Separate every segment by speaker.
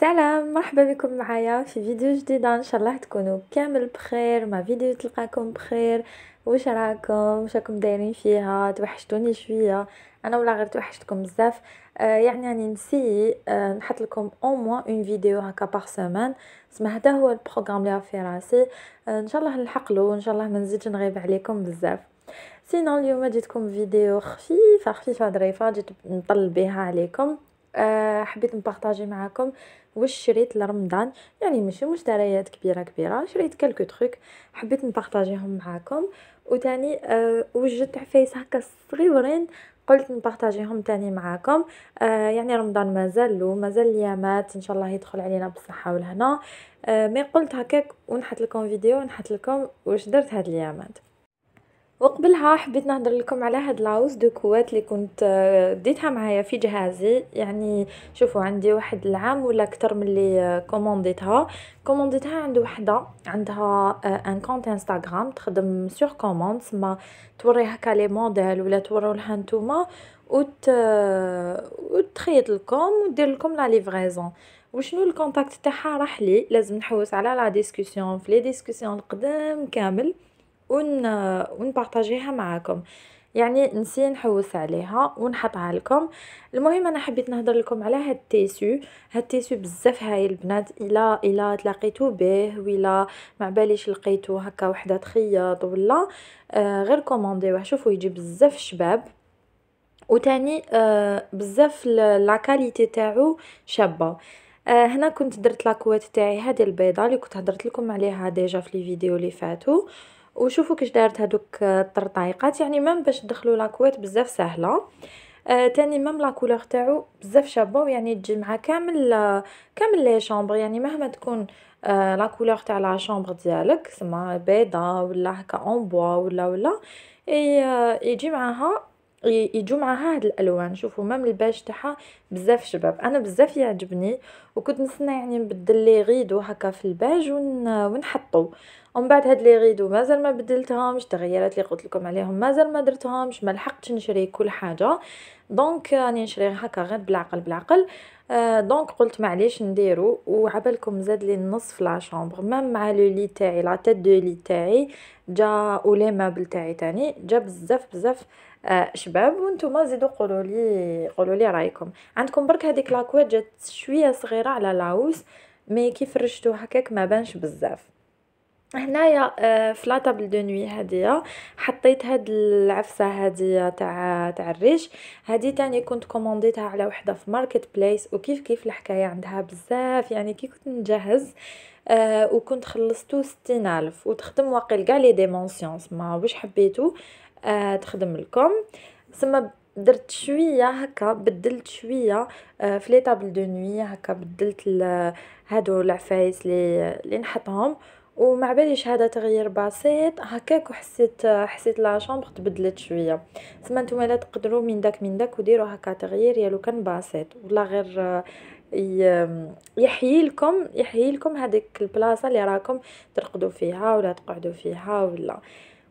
Speaker 1: سلام مرحبا بكم معايا في فيديو جديدة ان شاء الله تكونوا كامل بخير مع فيديو تلقاكم بخير واش راكم واش راكم دايرين فيها توحشتوني شويه انا ولا غير توحشتكم بزاف آه يعني راني نسي آه نحط لكم او موان اون فيديو هكا باغ سيمين سما هذا هو البروغرام اللي في راسي آه ان شاء الله نلحق له وان شاء الله ما نزيدش نغيب عليكم بزاف سينو اليوم جيتكم فيديو خفيفه خفيفه ظريفه جيت نطل بها عليكم آه، حبيت نبارطاجي معكم واش شريت لرمضان يعني ماشي مشتريات كبيره كبيره شريت كلكو تروك حبيت نبارطاجيهم معكم وتاني آه وجدت عفايس هكا صغيورين قلت نبارطاجيهم تاني معاكم آه يعني رمضان مازال ومازال ليامات ان شاء الله يدخل علينا بالصحه والهنا آه مي قلت هكاك ونحط لكم فيديو ونحط لكم واش درت هاد ليامات وقبلها حبيت نهضر لكم على هاد لاوز دو كوات اللي كنت آه، ديتها معايا في جهازي يعني شوفوا عندي واحد العام ولا اكثر من اللي آه، كومونديتها كومونديتها عند وحده عندها ان كونت انستغرام تخدم سور كوموند تما توريها لي موديل ولا توريو لها نتوما وت... آه، وتخيط لكم ودير لكم لا ليفريزون وشنو الكونتاكت تاعها راح لي لازم نحوس على لا ديسكوسيون في لي ديسكوسيون القدام كامل ون ونبارطاجيها معاكم يعني نسي نحوس عليها ونحطها لكم المهم انا حبيت نهضر لكم على هاد التيسو هاد التيسو بزاف هاي البنات الا الا تلاقيتو به ولا مع باليش لقيتو هكا وحده تخيط ولا آه غير كوموندي شوفوا يجي بزاف شباب وتاني آه بزاف لا كاليتي تاعو شابه آه، هنا كنت درت لاكوات تاعي هذه البيضه اللي كنت هضرت لكم عليها ديجا في لي فيديو اللي فاتو وشوفوا كيش دارت هذوك الطرطايقات آه، يعني مام باش تدخلوا لاكويت بزاف سهله آه تاني مام لا كولور تاعو بزاف شابه يعني تجي مع كامل آه، كامل لي شامبر يعني مهما تكون آه لا كولور تاع لا شامبر ديالك سما بيضاء ولا هكا بوا ولا ولا آه، يجي معاها يجو معاها هاد الالوان شوفوا مام الباج تاعها بزاف شباب انا بزاف يعجبني وكنت نستنى يعني نبدل لي غيدو هكا في الباج ون... ونحطو ومن بعد هاد لي غيدو مازال ما بدلتهمش تغيرات لي قلت لكم عليهم مازال ما درتهمش ما لحقتش نشري كل حاجه دونك راني نشري هكا غير بالعقل بالعقل آه دونك قلت معليش نديرو وعبالكم زاد لي النص في لا شومبر مع لو لي تاعي لا تيت دو لي تاعي جا ولي مابل تاعي تاني جا بزاف بزاف آه شباب وانتم زيدوا قولوا لي قولوا لي رايكم عندكم برك هذيك لاكوا جات شويه صغيره على العوس مي كي فرشتو هكاك ما بانش بزاف هنايا آه، في لا طابل دو نوي هاديه حطيت هاد العفسه هاديه تاع تاع الريش هادي تاني كنت كومونديتها على وحده في ماركت بليس وكيف كيف الحكايه عندها بزاف يعني كي كنت نجهز آه وكنت خلصتو ستين الف وتخدم واقيل كاع لي ديمونسيونس ما واش حبيتو آه تخدم لكم سما درت شويه هكا بدلت شويه آه، في لي طابل دو نوي هكا بدلت هادو العفايس اللي اللي نحطهم ومع باليش هذا تغيير بسيط هكاك وحسيت حسيت لا شامبر تبدلت شويه سما نتوما لا تقدروا من داك من داك وديروا هكا تغيير يا لو كان بسيط ولا غير آه، يحيي لكم يحيي لكم هذيك البلاصه اللي راكم ترقدوا فيها ولا تقعدوا فيها ولا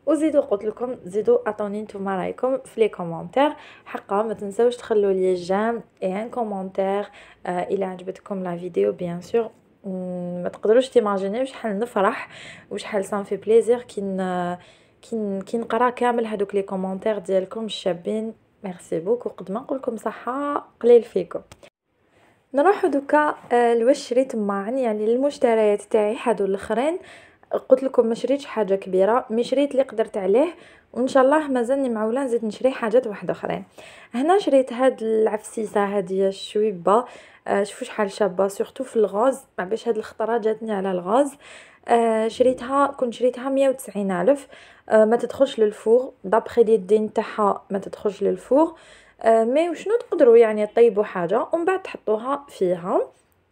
Speaker 1: وزيدوا قلت لكم زيدوا اعطوني نتوما رايكم في لي كومونتير حقا ما تنساوش تخلوا لي جام اي ان كومونتير الى عجبتكم لا فيديو بيان سور ما تقدروش تيماجينيو شحال نفرح وشحال سان في بليزير كي كي نقرا كامل هذوك لي كومونتير ديالكم الشابين ميرسي بوكو قد ما نقول لكم صحه قليل فيكم نروحو دوكا آه، لواش شريت معن يعني للمشتريات تاعي هادو الاخرين قلت لكم ما شريتش حاجه كبيره مي شريت اللي قدرت عليه وان شاء الله مازالني معوله نزيد نشري حاجات واحده اخرين هنا شريت هاد العفسيسه هادي الشويبه آه شوفوا شحال شابه سورتو في الغاز ما باش هاد الخطره جاتني على الغاز آه شريتها كنت شريتها 190 الف آه ما تدخلش للفور دابخي لي دين تاعها ما تدخلش للفور آه مي وشنو تقدروا يعني طيبوا حاجه ومن بعد تحطوها فيها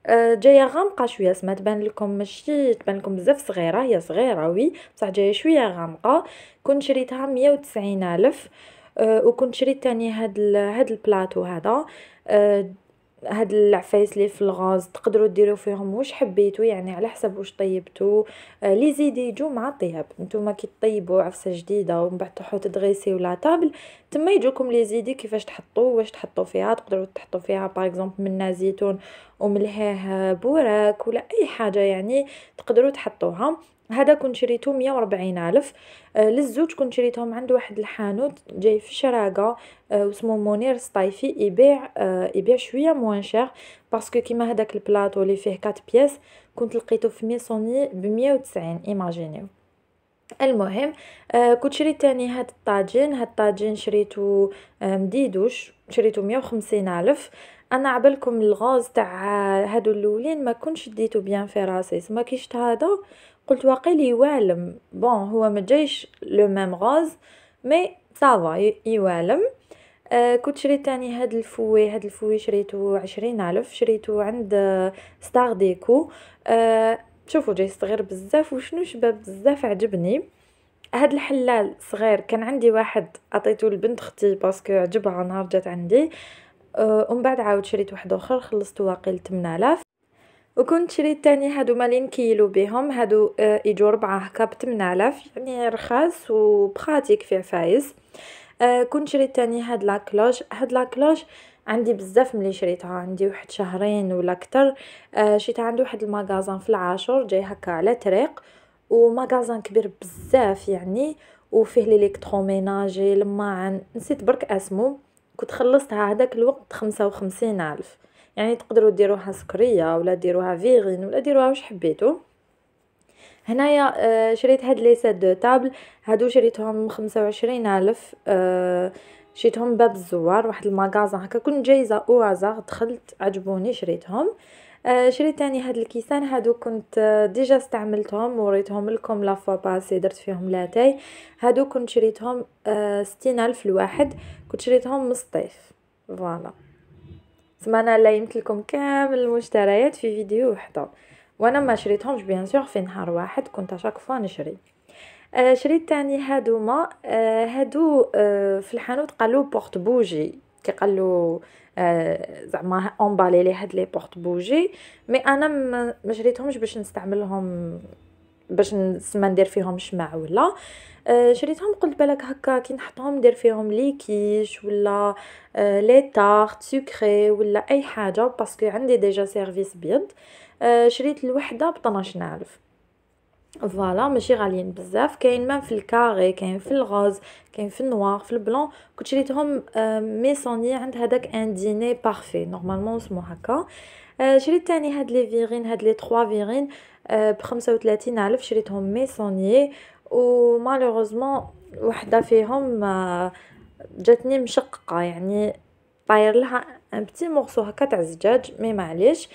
Speaker 1: آه، جايه غامقه شويه سما تبان لكم ماشي تبان لكم بزاف صغيره هي صغيره وي بصح جايه شويه غامقه كنت شريتها 190 الف آه، وكنت شريت تاني هاد هاد البلاطو هذا آه، هاد العفايس اللي في الغاز تقدروا ديروا فيهم واش حبيتو يعني على حسب واش طيبتو آه لي زيد يجو مع الطياب نتوما كي طيبوا عفسه جديده ومن بعد تحطوا تدغيسيو ولا طابل تما يجوكم لي زيدي كيفاش تحطوا واش تحطوا فيها تقدروا تحطوا فيها باغ اكزومبل من زيتون وملهاه بوراك ولا اي حاجه يعني تقدروا تحطوها هذا كنت شريته 140 الف آه للزوج كنت شريتهم عند واحد الحانوت جاي في شراقه آه وسمو مونير الصطيفي يبيع آه يبيع شويه موان شير باسكو كيما هذاك البلاطو اللي فيه 4 بياس كنت لقيته في ميسوني ب 190 ايماجينيو المهم آه كنت شريت تاني هاد الطاجين هاد الطاجين شريته آه، مديدوش شريته 150 الف انا عبالكم الغاز تاع آه، هادو الاولين ما كنتش ديتو بيان في راسي ما كيشت هذا قلت واقيلي يوالم بون هو ما جايش لو ميم غوز مي صافا يوالم آه كنت شريت تاني هاد الفوي هاد الفوي شريته عشرين الف شريته عند ستار آه، ديكو آه شوفوا جاي صغير بزاف وشنو شباب بزاف عجبني هاد الحلال صغير كان عندي واحد عطيته لبنت اختي باسكو عجبها نهار جات عندي آه، ومن بعد عاود شريت واحد اخر خلصته واقيل 8000 وكنت شريت تاني هادو مالين كيلو بهم هادو آه، يجو ربعة هكا بتمنالاف يعني رخاص وبخاتيك في عفايز آه، كنت شريت تاني هاد لاكلوج هاد لاكلوج عندي بزاف ملي شريتها عندي واحد شهرين ولا اكثر آه، شريتها عند واحد المغازان في العاشر جاي هكا على طريق ومغازان كبير بزاف يعني وفيه ليليكتروميناجي لما عن نسيت برك اسمو كنت خلصتها هذاك الوقت خمسة وخمسين الف يعني تقدروا ديروها سكريه ولا ديروها فيغين ولا ديروها واش حبيتو هنايا آه، شريت هاد لي سيت دو تابل هادو شريتهم خمسة وعشرين الف آه، شريتهم باب الزوار واحد المغازا هكا كنت جايزه اوازا دخلت عجبوني شريتهم آه، شريت تاني هاد الكيسان هادو كنت ديجا استعملتهم وريتهم لكم لا فوا باسي درت فيهم لاتاي هادو كنت شريتهم آه ستين الف الواحد كنت شريتهم من الصيف فوالا سمعنا ليمت لكم كامل المشتريات في فيديو وحده وانا ما شريتهمش بيان سور في نهار واحد كنت اشاك فوا نشري آه شريت تاني هادوما آه هادو آه في الحانوت قالو بورت بوجي كي قالو آه زعما اونبالي لي هاد لي بورت بوجي مي انا ما شريتهمش باش نستعملهم باش نسما ندير فيهم شمع ولا آه، شريتهم قلت بالك هكا كي نحطهم ندير فيهم ليكيش ولا آه، لي تارت سكري ولا اي حاجه باسكو عندي ديجا سيرفيس بيض آه، شريت الوحده ب 12000 فوالا ماشي غاليين بزاف كاين مام في الكاري كاين في الغوز كاين في النوار في البلون كنت شريتهم ميسوني عند هذاك ان ديني بارفي نورمالمون سمو هكا شريت تاني هاد لي فيغين هاد لي 3 فيغين آه، ب 35 ألف شريتهم ميسونيي ومالوغوزمون وحدة فيهم آه، جاتني مشققة يعني طاير لها ان بتي مورسو هكا تاع زجاج مي معليش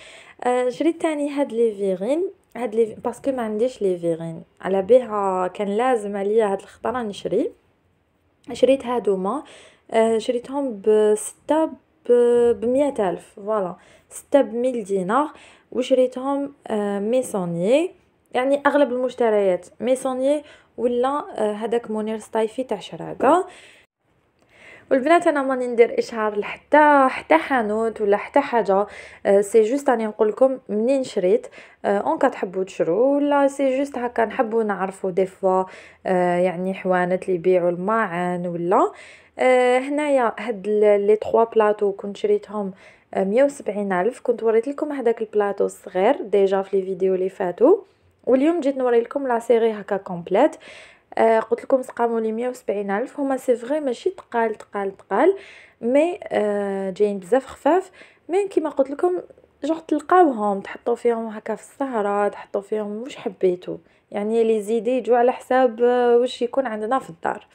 Speaker 1: آه، شريت تاني هاد لي فيغين هاد لي باسكو ما عنديش لي فيغين على بها كان لازم عليا هاد الخضره نشري شريت هادوما شريتهم بستة بمية ألف فوالا ستة بميل دينار وشريتهم آه، ميسوني يعني اغلب المشتريات ميسوني ولا هذاك آه، مونير ستايفي تاع شراقه والبنات انا ماني ندير اشهار لحتى حتى حانوت ولا حتى حاجه سي جوست راني نقول لكم منين شريت آه، اون كتحبوا تشرو ولا سي جوست هكا نحبوا نعرفوا دي فوا يعني حوانت اللي يبيعوا الماعن ولا هنايا هاد لي 3 بلاطو كنت شريتهم 170 الف كنت وريت لكم هذاك البلاطو الصغير ديجا في لي فيديو اللي فاتوا واليوم جيت نوري لكم لا سيري هكا كومبليت آه، قلت لكم سقاموا لي 170 الف هما سي فري ماشي تقال تقال تقال مي آه، جايين بزاف خفاف مي كيما قلت لكم جوغ تلقاوهم تحطوا فيهم هكا في السهره تحطوا فيهم واش حبيتو يعني لي زيدي يجوا على حساب آه، واش يكون عندنا في الدار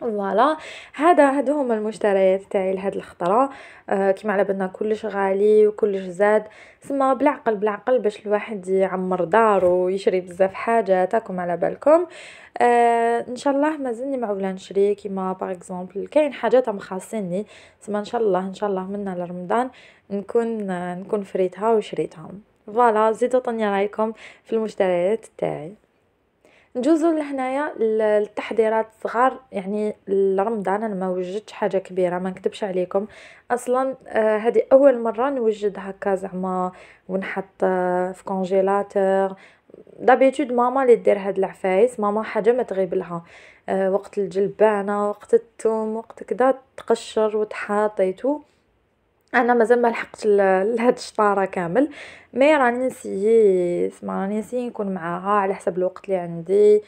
Speaker 1: فوالا هذا هادو هما المشتريات تاعي لهاد الخطره آه كيما على بالنا كلش غالي وكلش زاد سما بالعقل بالعقل باش الواحد يعمر دارو ويشري بزاف حاجه تاكم على بالكم آه ان شاء الله مازلني معوله نشري كيما باغ اكزومبل كاين حاجات مخاصيني سما ان شاء الله ان شاء الله منا لرمضان نكون آه نكون فريتها وشريتهم فوالا زيدوا طني رايكم في المشتريات تاعي نجوزو لهنايا التحضيرات الصغار يعني لرمضان انا ما وجدتش حاجه كبيره ما نكتبش عليكم اصلا آه، هذه آه اول مره نوجد هكا زعما ونحط آه في كونجيلاتور دابيتود ماما اللي دير هاد العفايس ماما حاجه ما تغيب لها آه وقت الجلبانه وقت التوم وقت كدا تقشر وتحاطيتو انا مازال ما لحقت لهاد الشطاره كامل مي راني نسيي سما راني نسيي نكون معاها على حسب الوقت اللي عندي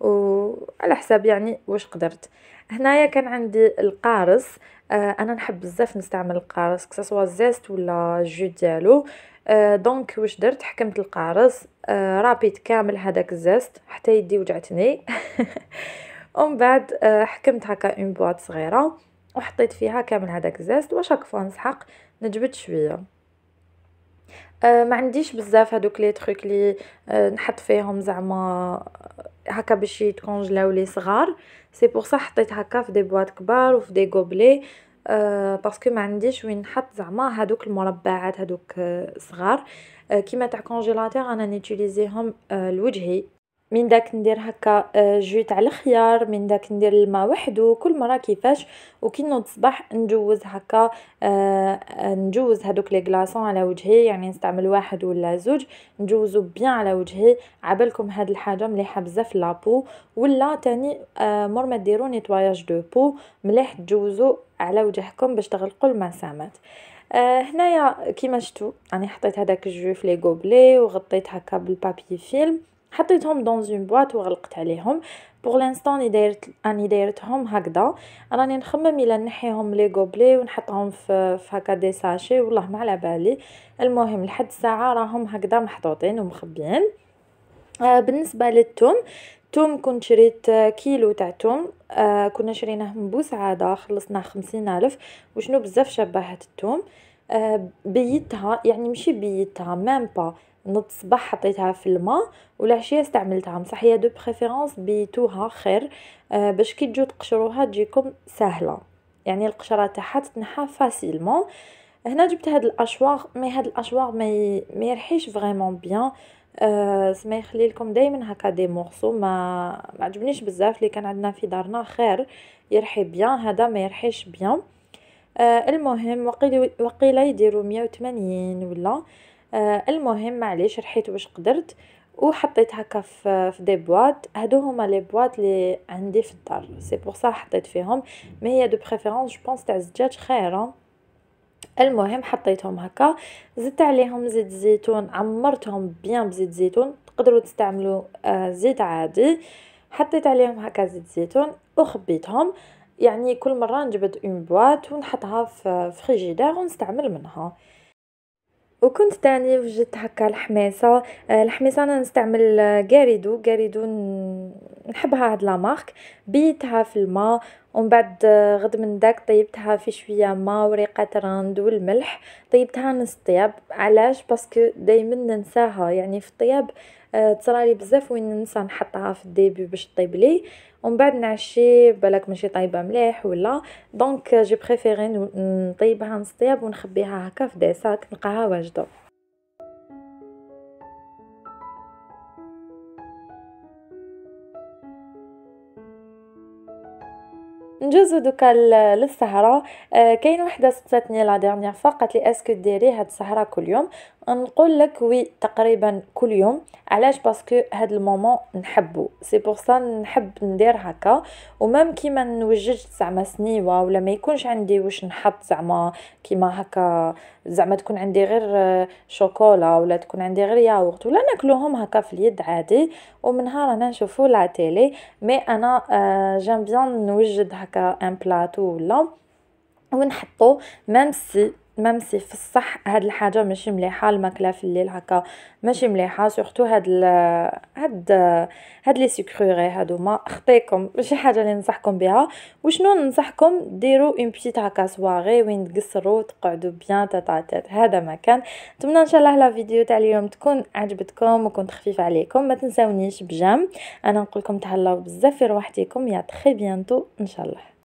Speaker 1: وعلى حساب يعني واش قدرت هنايا كان عندي القارص آه، انا نحب بزاف نستعمل القارص كسوا زيست ولا جو ديالو آه دونك واش درت حكمت القارص آه رابيت كامل هذاك الزيست حتى يدي وجعتني ومن بعد آه حكمت هكا اون بواط صغيره وحطيت فيها كامل هذاك الزيت واش فوا نسحق نجبد شويه أه ما عنديش بزاف هذوك لي تروك لي أه نحط فيهم زعما هكا أه، باش يتكونجلاو لي صغار سي بور صح حطيت هكا في دي بواط كبار وفي دي غوبلي أه باسكو ما عنديش وين نحط زعما هذوك المربعات هذوك أه، صغار أه كيما تاع كونجيلاتور انا نيتيليزيهم أه لوجهي من داك ندير هكا آه، جو تاع الخيار من داك ندير الماء وحده كل مره كيفاش وكي نوض الصباح نجوز هكا آه، آه، نجوز هذوك لي غلاسون على وجهي يعني نستعمل واحد ولا زوج نجوزو بيان على وجهي عبالكم هاد الحاجه مليحه بزاف لابو ولا تاني مور ما ديرو نيتواياج دو بو مليح تجوزو على وجهكم باش تغلقوا المسامات هنايا كيما شفتوا راني حطيت هذاك الجو في لي غوبلي وغطيت هكا بالبابي فيلم حطيتهم دون اون بواط وغلقت عليهم بوغ لانستون راني دايرت راني دايرتهم هكذا راني نخمم الا نحيهم لي غوبلي ونحطهم في في هكا دي ساشي والله ما على بالي المهم لحد الساعه راهم هكذا محطوطين ومخبيين آه بالنسبه للثوم الثوم كنت شريت آه، كيلو تاع ثوم آه كنا شريناه من بوسعاده خلصناه خمسين الف وشنو بزاف شبهت الثوم آه بيتها يعني ماشي بيتها مام با نض الصباح حطيتها في الماء والعشيه استعملتها بصح هي دو بريفيرونس بيتوها خير آه باش كي تجو تقشروها تجيكم سهله يعني القشره تاعها تتنحى فاسيلمون هنا جبت هاد الاشواغ مي هاد الاشواغ ما ي... يرحيش فريمون بيان أه سما يخلي لكم دائما هكا دي مورسو ما ما عجبنيش بزاف اللي كان عندنا في دارنا خير يرحي بيان هذا ما يرحيش بيان أه المهم وقيل وقيل يديروا 180 ولا آه المهم معليش رحيت باش قدرت وحطيت هكا في في دي بواط هادو هما لي بواط لي عندي في الدار سي بور سا حطيت فيهم مي هي دو بريفيرونس جو بونس تاع الزجاج خيره المهم حطيتهم هكا زدت عليهم زيت زيتون عمرتهم بيان بزيت زيتون تقدروا تستعملوا آه، زيت عادي حطيت عليهم هكا زيت زيتون وخبيتهم يعني كل مره نجبد اون بواط ونحطها في فريجيدير ونستعمل منها وكنت تاني وجدت هكا الحماسه آه، الحماسه انا نستعمل جاريدو آه، جاريدو نحبها هاد لا مارك بيتها في الماء ومن بعد آه، غد من داك طيبتها في شويه ماء وريقه راند والملح طيبتها نص طياب علاش باسكو دائما ننساها يعني في الطياب تصرالي بزاف وين ننسى نحطها في الديبي باش طيب لي ومن بعد نعشي بالك ماشي طايبه مليح ولا دونك جي بريفيري نطيبها نصطياب ونخبيها هكا في ديساك نلقاها واجده ندوزو دوكا للسهره آه، كاين وحده سقساتني لا ديرنيير فوا قالت لي اسكو ديري هاد السهره كل يوم نقول لك وي تقريبا كل يوم علاش باسكو هاد المومون نحبو سي بور سا نحب ندير هكا ومام مام كيما نوجدش زعما سنيوه ولا ما يكونش عندي واش نحط زعما كيما هكا زعما تكون عندي غير آه، شوكولا ولا تكون عندي غير ياغورت ولا ناكلوهم هكا في اليد عادي ومنها رانا نشوفو لا تيلي مي انا آه جام بيان نوجد هكا ان بلاطو ولا ونحطو ميم سي ميم سي في الصح هاد الحاجه ماشي مليحه الماكله في الليل هكا ماشي مليحه سورتو هاد ال هاد هاد لي سكروري هادو ما خطيكم ماشي حاجه اللي ننصحكم بها وشنو ننصحكم ديروا اون بيتيت هكا سواري وين تقصروا تقعدوا بيان تاتاتات هذا ما كان نتمنى ان شاء الله لا فيديو تاع اليوم تكون عجبتكم وكون خفيفه عليكم ما تنساونيش بجام انا نقولكم لكم تهلاو بزاف في رواحتكم يا تخي بيانتو ان شاء الله